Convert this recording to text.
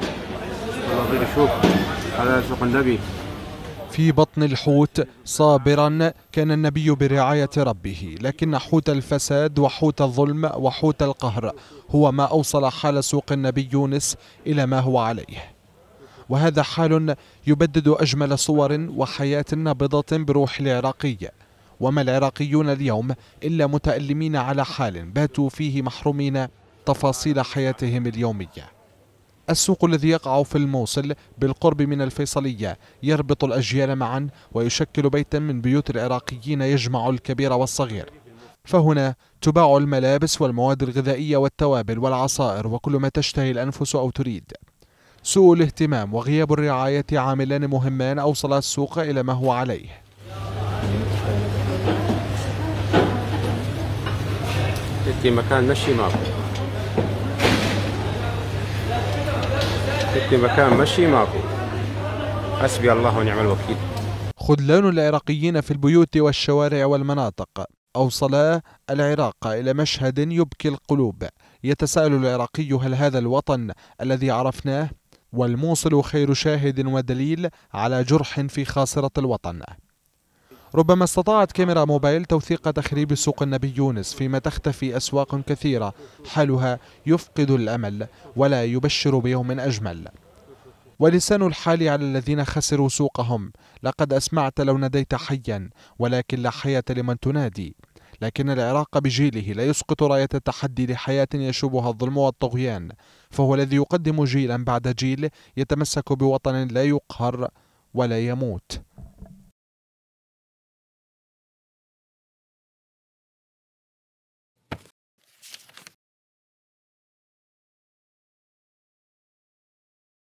شوف والله شوف هذا سوق النبي في بطن الحوت صابرا كان النبي برعاية ربه لكن حوت الفساد وحوت الظلم وحوت القهر هو ما أوصل حال سوق النبي يونس إلى ما هو عليه وهذا حال يبدد أجمل صور وحياة نابضة بروح العراقي وما العراقيون اليوم إلا متألمين على حال باتوا فيه محرومين تفاصيل حياتهم اليوميه السوق الذي يقع في الموصل بالقرب من الفيصلية يربط الأجيال معا ويشكل بيتا من بيوت العراقيين يجمع الكبير والصغير فهنا تباع الملابس والمواد الغذائية والتوابل والعصائر وكل ما تشتهي الأنفس أو تريد سوء الاهتمام وغياب الرعاية عاملان مهمان أوصلا السوق إلى ما هو عليه في مكان مشي ماكو حتى مكان مشي ماكو حسبي الله ونعم الوكيل خذلان العراقيين في البيوت والشوارع والمناطق أوصل العراق إلى مشهد يبكي القلوب يتساءل العراقي هل هذا الوطن الذي عرفناه والموصل خير شاهد ودليل على جرح في خاصرة الوطن ربما استطاعت كاميرا موبايل توثيق تخريب سوق النبي يونس فيما تختفي أسواق كثيرة حالها يفقد الأمل ولا يبشر بيوم أجمل ولسان الحال على الذين خسروا سوقهم لقد أسمعت لو ناديت حيا ولكن لا حياة لمن تنادي لكن العراق بجيله لا يسقط راية التحدي لحياة يشوبها الظلم والطغيان فهو الذي يقدم جيلا بعد جيل يتمسك بوطن لا يقهر ولا يموت